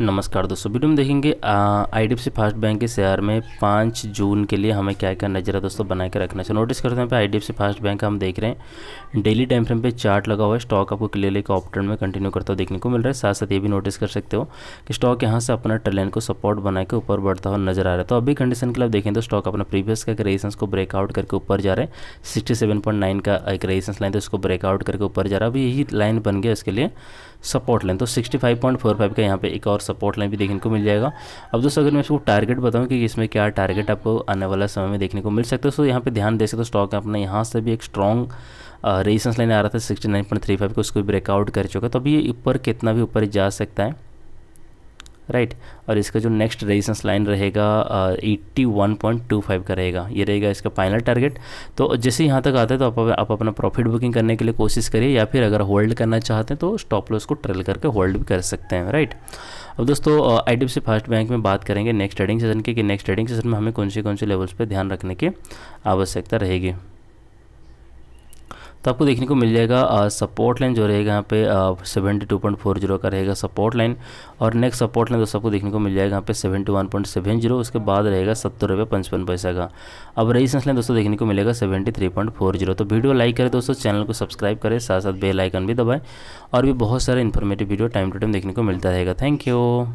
नमस्कार दोस्तों वीडियो में देखेंगे आई डी फर्स्ट बैंक के शेयर में पाँच जून के लिए हमें क्या क्या नजर है दोस्तों बना के रखना चाहिए नोटिस करते हैं पे आई डी फर्स्ट बैंक हम देख रहे हैं डेली टाइम फ्रेम पे चार्ट लगा हुआ है स्टॉक आपको क्लियरली का ऑप्टन में कंटिन्यू करता हुआ देखने को मिल रहा है साथ साथ ये भी नोटिस कर सकते हो कि स्टॉक यहाँ से अपना ट्रेन को सपोर्ट बना के ऊपर बढ़ता हुआ नजर आ रहा है तो अभी कंडीशन के लिए देखें तो स्टॉक अपना प्रीवियस का एक रेजिस्टेंस को ब्रेकआउट करके ऊपर जा रहा है सिक्सटी का एक रेजिस्टेंस लाइन तो उसको ब्रेकआउट करके ऊपर जा रहा है अभी यही लाइन बन गया इसके लिए सपोर्ट लाइन तो सिक्सटी का यहाँ पे एक और सपोर्ट लाइन भी देखने को मिल जाएगा अब दोस्तों अगर मैं इसको टारगेट बताऊँ कि इसमें क्या टारगेट आपको आने वाला समय में देखने को मिल सकता है सो तो यहाँ पर ध्यान दे सकते हो स्टॉक अपना यहाँ से भी एक स्ट्रॉन्ग रेजिस्टेंस लाइन आ रहा था sixty nine point three five को उसको ब्रेकआउट कर चुका तो अभी ऊपर कितना भी ऊपर जा सकता है राइट और इसका जो नेक्स्ट रेजिस्टेंस लाइन रहेगा eighty one point two five का रहेगा ये रहेगा इसका फाइनल टारगेट तो जैसे यहाँ तक आता है तो आप, आप अपना प्रॉफिट बुकिंग करने के लिए कोशिश करिए या फिर अगर होल्ड करना चाहते हैं तो स्टॉप लॉस को ट्रेल करके होल्ड भी कर सकते हैं राइट अब दोस्तों आई डी फर्स्ट बैंक में बात करेंगे नेक्स्ट ट्रेडिंग सेशन की कि नेक्स्ट ट्रेडिंग सेशन में हमें कौन से कौन से लेवल्स पर ध्यान रखने की आवश्यकता रहेगी तो आपको देखने को मिल जाएगा सपोर्ट लाइन जो रहेगा यहाँ पे seventy two point four zero का रहेगा सपोर्ट लाइन और नेक्स्ट सपोर्ट लाइन दोस्तों आपको देखने को मिल जाएगा यहाँ पे seventy one point seven zero उसके बाद रहेगा सत्तर रुपये पचपन पैसा का अब रेजिस्टेंस लाइन दोस्तों देखने को मिलेगा seventy three point four zero तो वीडियो लाइक करें दोस्तों चैनल को सब्सक्राइब करें साथ साथ बेल आइकन भी दबाएँ और भी बहुत सारे informative video time to time देखने को मिलता रहेगा थैंक यू